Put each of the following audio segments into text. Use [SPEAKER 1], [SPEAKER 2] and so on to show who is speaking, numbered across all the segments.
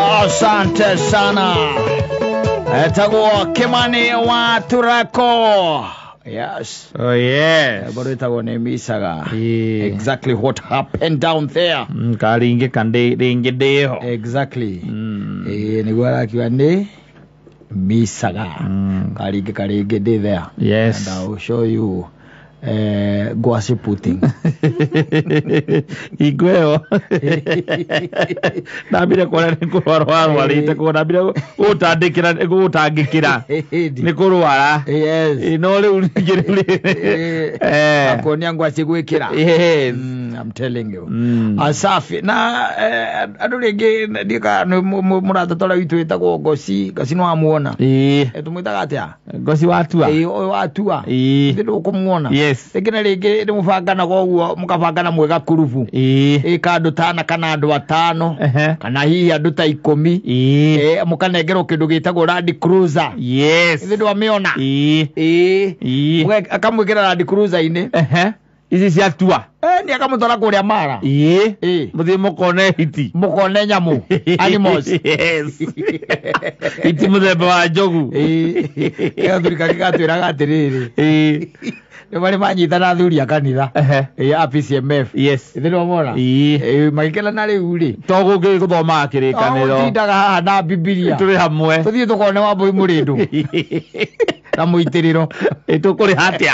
[SPEAKER 1] Asante oh, sana etagwo kimani wa turako Yes. Oh yes. Eh, bado Baritago ni misaga. Exactly what happened down there. Mm, karinge kande ringe deho. Exactly. Mm. Eh ni gwara kiwa ni misaga. Mm. Karinge karinge de there. Yes. And I will show you eh, gwasi putin igweo ndambire kuona nä kå rwara warwarä te eh. koguo ndambire gå tandä ra gå tangä kä ra eh, nä kå rwara eh, no rä u ningä rä u akonia gwä kä ra I'm telling you mm. asafi na eh, andå rä ngä ndiä må ratata å rä a witå wä tagwo ngoci ngoci nä wamuona ee. eh, tå mwä taga atä a ngoci watua eh, watua ithä ee. ndå kå muona rä ngä na rä ngä nä må banganaga å guo må kabangana mwega kurubu ä ee. eh, ka andå tana kana andå atano kana hihi andå ta ikå mi må kanengerwo kä ndå gä tagwo randi ithä ndå amä ona akamwä kä ra randi inä ici cia tua eh ni akamutwara kuria mara ii e. Eh. muthi mukone hiti mukone nyamu animals yes hiti muthemba wa njogu eh. ĩyo thirika gĩgatwĩraga atĩrĩrĩ eh. nĩ marĩ manyitana athuri a kanitha ya PCMF yes ithĩ nomona magĩkena na rĩu rĩ to gũngĩ gũthomaga kĩrĩkanĩro tindaga haha na bibilia tũrĩ hamwe tũthiĩ tũkone wambũi mũrĩndũ na muitiriro itukuri hatia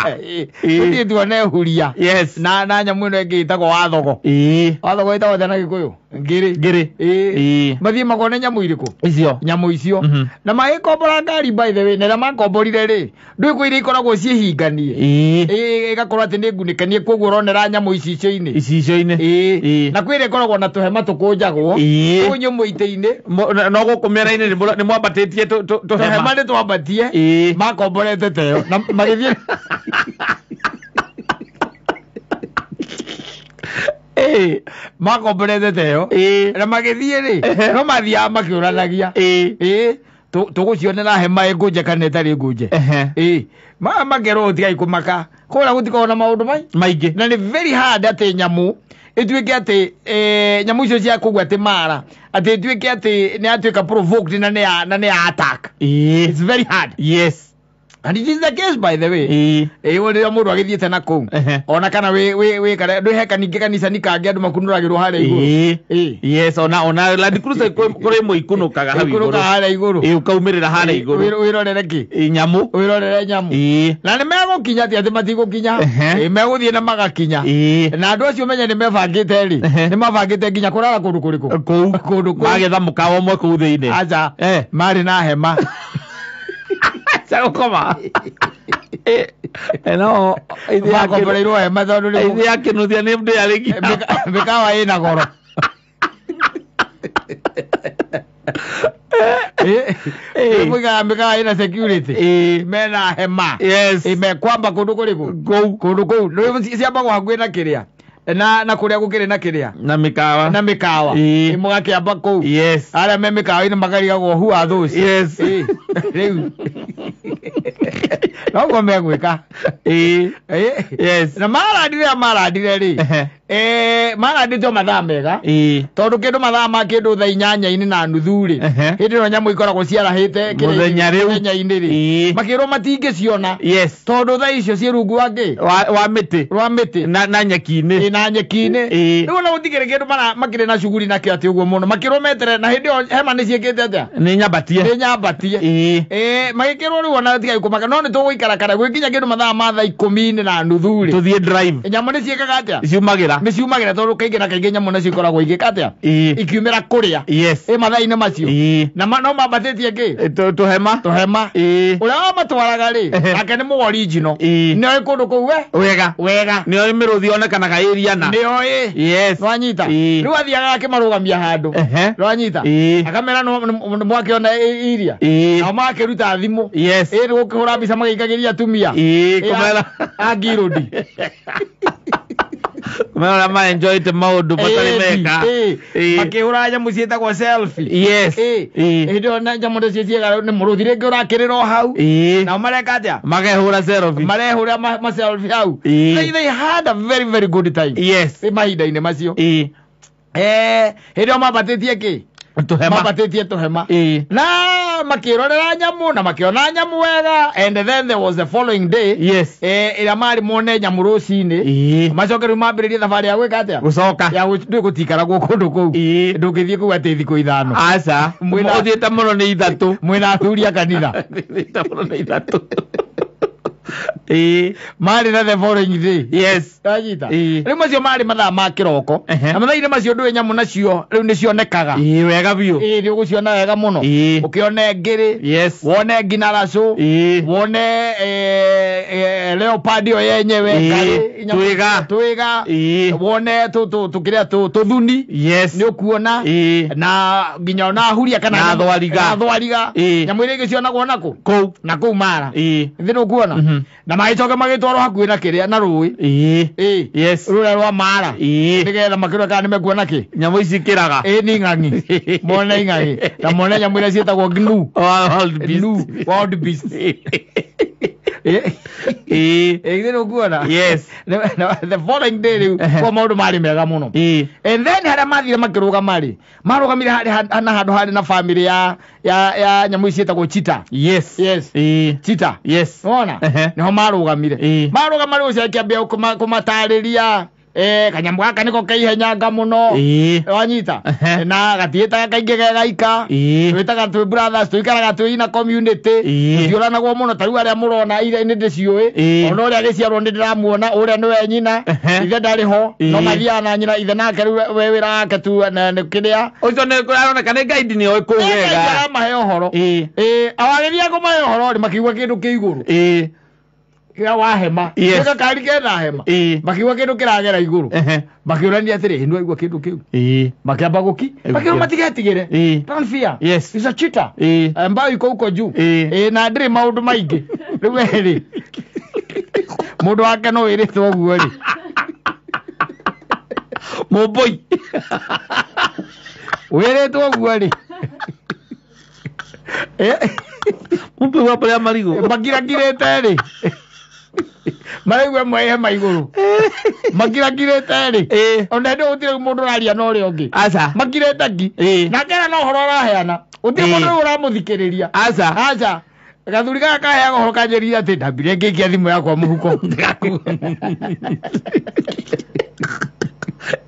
[SPEAKER 1] tuthie tuone huria yes na na nyamu ino ingi itagwo wathogo ii wathogo itagwo thena gikuyu ngiri ngiri ii mathie makone nyamu iriku icio nyamu icio mhm. na magikombora ngari by the way na ria makomborire ri ndui kwi iria ikoragwo ciĩhinganie ii igakorwo ati ni ngunikanie koguo uronera nyamu ici icicio-ini icicio-ini ii na kwä rä koragwo na tå hema tå kå njagwo kå nyå må itä-inä no gå kå mä era-inä nä mwambatä tie tå hema nä twambatie makombo pone de teteo. No, Marifiel... Eh, más compré teteo. Eh. Na magithire. Eh. No mathia makiuranagia. Eh. Eh. tugucionera hema ikunje kana itari ikunje ii maa makerwo utigai kumaka kura gutikoragwo na maundu mai maingi na ni very hard ati nyamu ituike ati nyamu eh, icio cia kugua ati mara ati ituike ati ni atuika provoked na ni na ni attack it's very hard yes and it is the case by the way ä å rä rä a må ndå agä thiä na kå u ona kana ndå he kaningä kanisa nä kangä andå makunå ragä rwo harä igå ona ona kå rä må ikunå kaga harä igå rå å kaumä rä ra harä igå rå wä rorere kä nyamũ wä rorere nyamũ na nä megå kinya atä atä matigå kinya megå thiä na magakinya na andå acio menye nä mebangä te rä nä mabangä te nginya kå rara kå ndå kå rä kå kå u magetha må kawa mwe kå u thä inä aja eh. marä na hema Sabe gukoma eh, eh, no makombereirwo wema tondu riu ithi akinuthia ni ndu yarikia mikawa ina goro mwigaga mikawa ina security eh, mena hema yes imekwamba kundu kuriku kundu kuu ciambagwa nguina kiria na na kuria gukiri na kiria na mikawa na mikawa e. mugakiamba kuu yes aria me mikawa ina magari who are those yes riu noguo megwika yes na marandire amaradire ri Ee, magandä mara o mathaa mega tondå kä ndå mathaa ma kindu ndå tha inyanya-inä na nuthu ri hindi ndä ä no nyamå ikoragwo ciarahä te mũthenya-inä rä makä rwo matingä ciona tondu tha icio ci rungu wa miti wa miti tä na nyeki-inä na nyeki-inä rä u ona gå tigä rä kä ndå makä rä na cuguri nakio atä å guo må metere na hindi ndä ä yo hema nä ciäkä te ni nä nyambatie nä nyambatie magä kä rwo rä u ona tigagä kå maka no nä tå gå ikarakara gwä kinya mathaa ma tha 10 mi na nuthu ri tuthie drive nyamu ni ciäkaga atä ciumagä ra mä ciumagä ra tondå kaingä na kaingä nyamå nacio ikoragwo igä ka atä a ikiumä ra kå rä a ä mathaa-inä macio na no mambatä tie ngä tå hema tå hema å rä a wamatwaraga rä nake nä må gori njino nä oä kå ndå kå u we wega wega nä oä mä rå thi onekanaga ä riana nä oä rwanyita rä u athiaga akä marå gamia handå rwanyita akamera mwakä ona iria nao makä ruta thimå ä gå kä hå ra mbica magä ikagä ria atumia angirå mena rä ma enjoyte maå ndå matarä makä hå ra nyamå ciätagwo hä ndä ä na nyamå ndå ciäciega må rå thi rä ngä å rakä rä ra o hau eh. nao mareka atä a ra marehå ra hau eh. a very very eh, mahinda-inä macio hä ndä ä yo mambatä tie kä mabatĩtie tũhema makirorera nyamu na makiona nyamu wega and then there was the following day yes eh ira mari mone nyamu rucini macoke riu mabiriria thabari ya gwika atia gucoka ya gutikara gu kundu kuu ndungithie ku ati thiku ithano mwina uthiite muno ni ithatu mwina athuri a kanitha marä na the following day yes anyita rä u macio marä mathaa ma kä roko na mathainä macio ndå nyamå nacio rä u nä cionekaga wega biå nä å gå ciona wega må no å kä one ngä wone nginaracå wone ee, ee, leopard ä yo yenyewe twä ga wone tå kä rä a tå thuni nä å kuona na nginya ona huria kana thwariga nyamå ä rä ile cionagwo nakå kå u na kå u mara ithä nä å kuona mhm na magä coke magä magĩtwarwo hakuhĩ na kä rä a na rũĩ rũrĩa rwa mara nä getha makä makĩrwo kana nä mekuona kä nyamå ici raga ĩ nĩ ng'ang'i mone ing'ang'i na mone nyamũ iria ciĩtagwo gnu E, eh, guona the following day rä u kwa maå ndå marä mega må no e. and then harä a mathire makä rå gama rä marå harä na handå harä na bamä rä ya nyamå ciätagwo chita yes yes e. chita uh-huh. nä ho marå gamire marå gama rä u cekä ambia kå matarä ria eh kanyamũ gaka nĩko muno mũno eh, wanyita eh, na gatiĩtaga kaingĩ gegaika twĩtaga tu brothers tu tũikaraga tu ina community tũtiũranagwo mũno ta rĩu arĩa mũrona ira nĩ ndĩciũĩ ona ũrĩa agĩciarwo nĩ ndĩramuona ni we nyina ithe ndari ho no mathia na nyina ithe nake rĩu we wĩra ke tu na ni nĩ kĩrĩa ũcio nĩaroneka nĩ ngaidi nĩoĩ kũu wega aramahe ũhoro awagĩria kũmahe ũhoro makĩigua kĩndũ kĩ eh ira wa hema yes. ka kari kena hema e. makiuga kindu kiragera iguru makiurania atiri hindu aigua kindu kiu e. makiamba guki makiru matigetigire e. don't fear yes. is a cheater e. Eh, mbao iko huko juu e. e, na ndiri maundu maingi riu ri mundu wake no wiritwo guo ri mumbui wiritwo guo ri eh. mumbui wa mbere ya marigu makirakirite ri maraigua mwehe maiguru makiragirete ri ona ndi gutire mundu raria na uria ungi aca makirete ngi na ngera no horo raheana gutire mundu riu uramuthikiriria aca aca gathuri gaka kaheaga horo kanjeriria ati ndambire ngikia thimu yakwa muhuko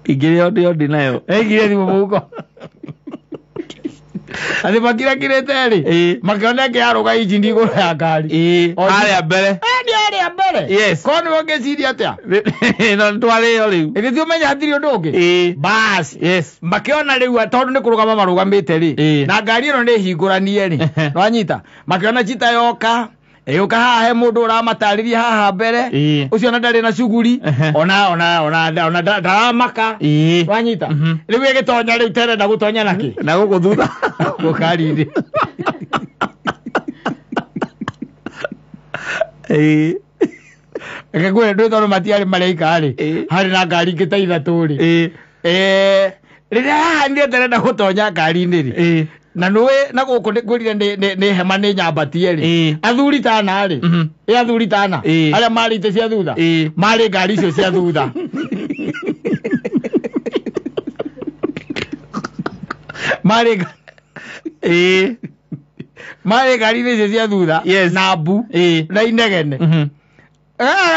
[SPEAKER 1] ingire o ndi o ndinayo egire thimu muhuko athi makirekirite ri makioneke yaruga inji ndiguru ya ngari arĩa mbere ni arĩa mbere korwo nĩwe ngĩciria atĩa no nĩtwarĩo rĩu ĩgĩthi ũmenya hatirĩ ũndũ ũngĩ bas makĩona rĩu tondũ nĩ kũrũgama marũgamĩte rĩ na ngari ĩno nĩ hingũranie rĩ nwanyita makĩona chita yoka ĩũka haha he mũndũ ũramatarĩria haha mbere ũcio na ndarĩ na cuguri ona ona ona ona ndaramaka wanyita mhm. rĩu ĩgĩtonya rĩu na gũtonya nakĩ na gũkũ thutha kokari ne ngagwä ndå tondå matiarä maraikarä harä na ngari ngä ta ithatå rä rä rä a hahanire nderenda gå tonya ngari-inä rä na nä na gå kå ngå rire nä hema nä nyambatie rä athuri tana rä ä mhm. athuri tana arä a marä ite cia thutha marä ngari icio cia thutha marä ĩĩ marĩ ngari-inĩ icio cia thutha na mbu na inegene gaka mm-hmm.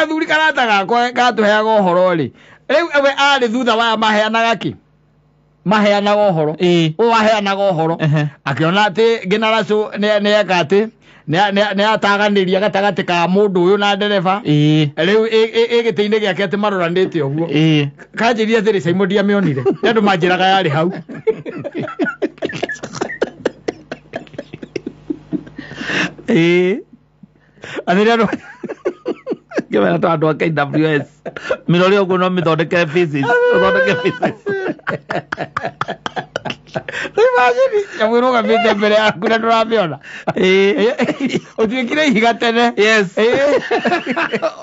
[SPEAKER 1] gathuri karata gakwa heaga ũhoro rĩ rĩu we arĩ thutha waya maheanaga kĩ maheanaga ũhoro ũũ aheanaga ũhoro akĩona atĩ ngĩnaracũ nĩ eka atĩ nä ataganä ria gatagatĩ ka må ndå å yå na ndereba rä u ä gä tä-inä gä ake atä maroranä te å guo kanjä ria atä rä caimo ndiamä onire nä andå manjä raga yarä hau eh anä rä andå ngä mena å guo no mä thondeke å thondeke mbere yaku na ramä ona å tuä kire ihiga tene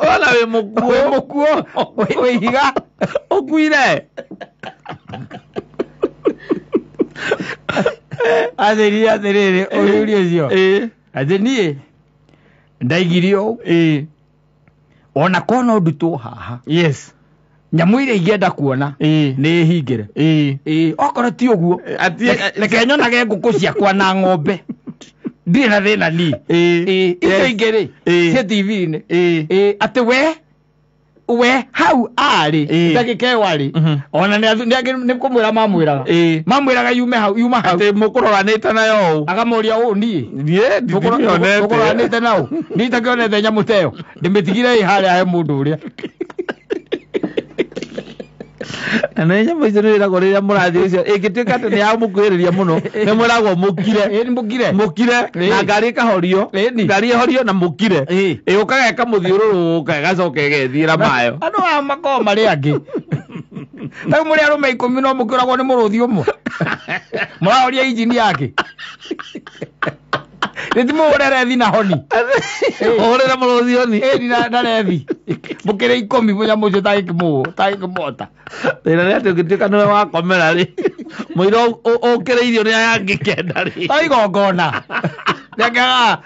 [SPEAKER 1] wona må kuo ihiga å kuire athä ri å ri å cio Athe athinie ndaigirio ĩĩ ona kona ndutwo haha yes nyamå iria ingĩenda kuona nä hingä re okorwo ti å guo reke nyonage ngå kå ciakwa na ng'ombe ndirä na thä na ni icio ingä rä ciä tv-inä atä wee we hau ari ndagike wari mhm. ona nikumwira mamwiraga mamwiraga yume hau yuma hau mukuroranite nayo agamuria uu ndä mä tigire ä harä ndimitigire i ndå å mundu a na nä nyamå icio nä rä ragwo rä rä a må rathiä å cio ä ngä tuä ka atä nä yamå kuhä rä ria må no nä mwä ragwo må kire må kire na ngari ä kahorio ngari ä horio na må kire ä å kaga ä kamå thiå rå rå ka ä gacoka ä gethiä ra mayo andå aya makorwo marä angä tarä må rä arå me ikå mi no må kä ragwo nä må rå thi å mwe må rahoria injini yake nä timå å rerethi na honi å rä ra må rå thi honi ä ndarethi må kä rä ikå mi må nya må cio tagä kä mota thä na nä atä å gä tuä ka nä we wakomera rä må ira å kä rä irio nä ayangä kenda rä to igongona nä akäagaa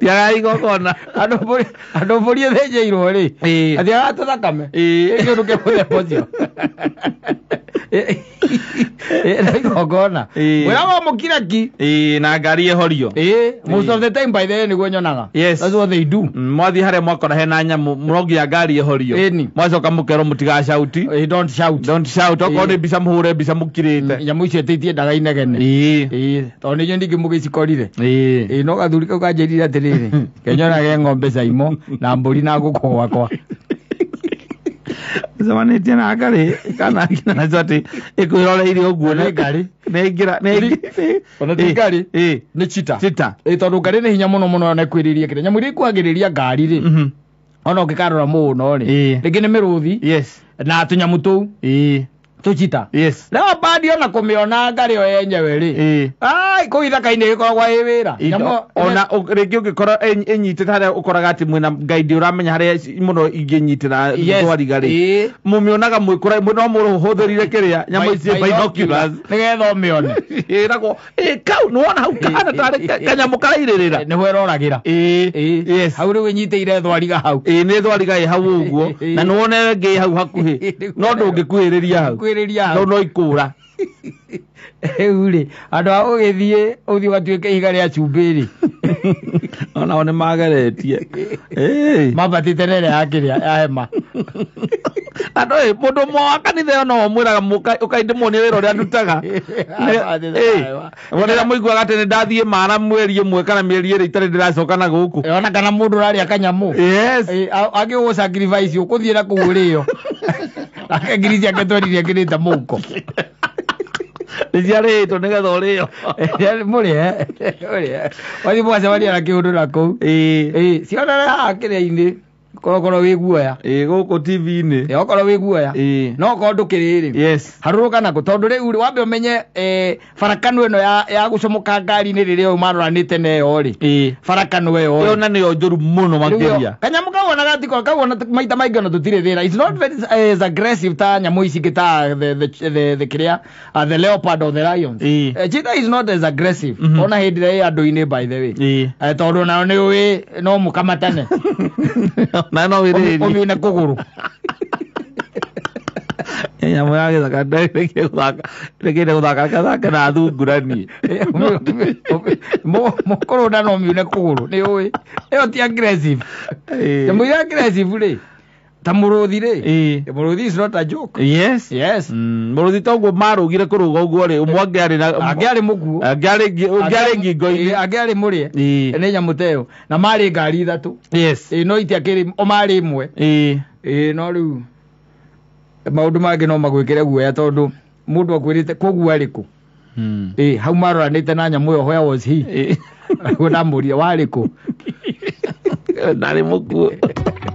[SPEAKER 1] tiaga igongona andå mbå ri ä thä njä irwo rä athiaga tå thakame ä ä kä å ndå ke må thembo cio igongona wira wa mukira ki na ngari ehorio eh, most of the time by the nyonaga yes that's what they do mwathi mm, haria mwakora hena nyamu murogia ngari ehorio mwacoka mukerwo mutigacauti eh, don't shout don't shout eh. nä mbica må hå re mbica må kirä te nyamå mm, icio tä itie ndaga inegene tondå nä nyoni ngä må gä cikorire no gathuri kau kanjä rire atä rä rä kenyonage ng'ombe caimo na mbå ri na ngå kå cemania tie na ngarä kana nginaco atä ä kwä roreire å guo ngarä nä nä cita ngarä nä hinya må no må no na kwä rä ria kä rä nyamå irä kwagä rä ria ngari rä mm-hmm. ona å ngä karora må no rä ngä nä mä rå thi na tå nyamå tå u tucita yes leo bandi ona kumionanga rio yenyewe ri e. ai kuu ithaka-inä gä koragwa ä wä ra ona rä ngä å ngä korwo ä e- harä a å koraga atä mwä na ngaindi å ramenya harä a må no ingä nyitä ra twariga rä e. må mä onaga mwä kå no må hå thä rire kä rä a nyamå ici kau nä hau kana tarä kanyamå karairä rä ra nä ho ä roragä ra hau rä u ä nyitä ire thwariga hau ä nä thwariga ä hau uguo na nä wone ngä hau hakuhi no ndå ngä kuhä hau ikuhĩrĩria no no ikura rĩu rĩ andũ a ũgĩthiĩ ũthiĩ ũgatuĩka ihiga rĩa cumbĩ rĩ onao nĩ mageretie mambatĩte nere ya kĩrĩa ya hema andũ ĩ mũndũ ũmwe wa kanitha ĩyo no mwĩraga ũkaindĩmwo nĩ wĩra ũrĩa ndutaga rĩrĩa mũiguaga atĩ nĩ mara mweri ĩmwe kana mieri ri itarĩ ndiracoka na guku ona kana mũndũ ũrarĩa kanyamũ angĩgũgũ sacrifice ũkũthiĩ na kũu ũrĩo agakĩricia ngatwaririe akĩrĩte mũko nä ciarĩtwo nä getha å rä o må rĩe må rĩe wathi mwacemania na kä å ndå na kå u cionane haha kä rä a-inä korogoro wä guoya ä gå kå tv-inä okorwo wä guoya no korwo ndå kä rä rä harå rå nakå tondå rä u wambe å menye farakano ä no ya gå comoka ngari-inä rä rä a maroranä te na ä yo rä farakano ä yo na nä yo njå ru må no makä ria kanyamå kauona gatiko kauona maita maingä ona tå tirä thä ra ta nyamå ici ingä ta kä rä a the leopard or the lions chita is not as aggressive mm-hmm. ona hä ndä ä andå-inä by the way eh, tondå nayo nä å no må kamatane nanoire omiuna kuguru nyamu yagithaka ndarekire guthaka rekire guthaka kathaka na thungurani nda ndano miune kuguru ni uwi iyo ti aggressive nyamu ya aggressive ri ta muruthi ri muruthi is not a joke yes yes muruthi mm, toguo marugire kuruga uguo ri umwe angiari na angiari mukuo angiari ngingo-ini angiari murie ni nyamu teyo na mari ngari ithatu yes no itiakiri o mari imwe no riu maundu mangi no magwikire guoya tondu mundu akwirite koguo ariku hmm. hau te na nyamu iyo where was he ndamuria warikå ndarä må kuo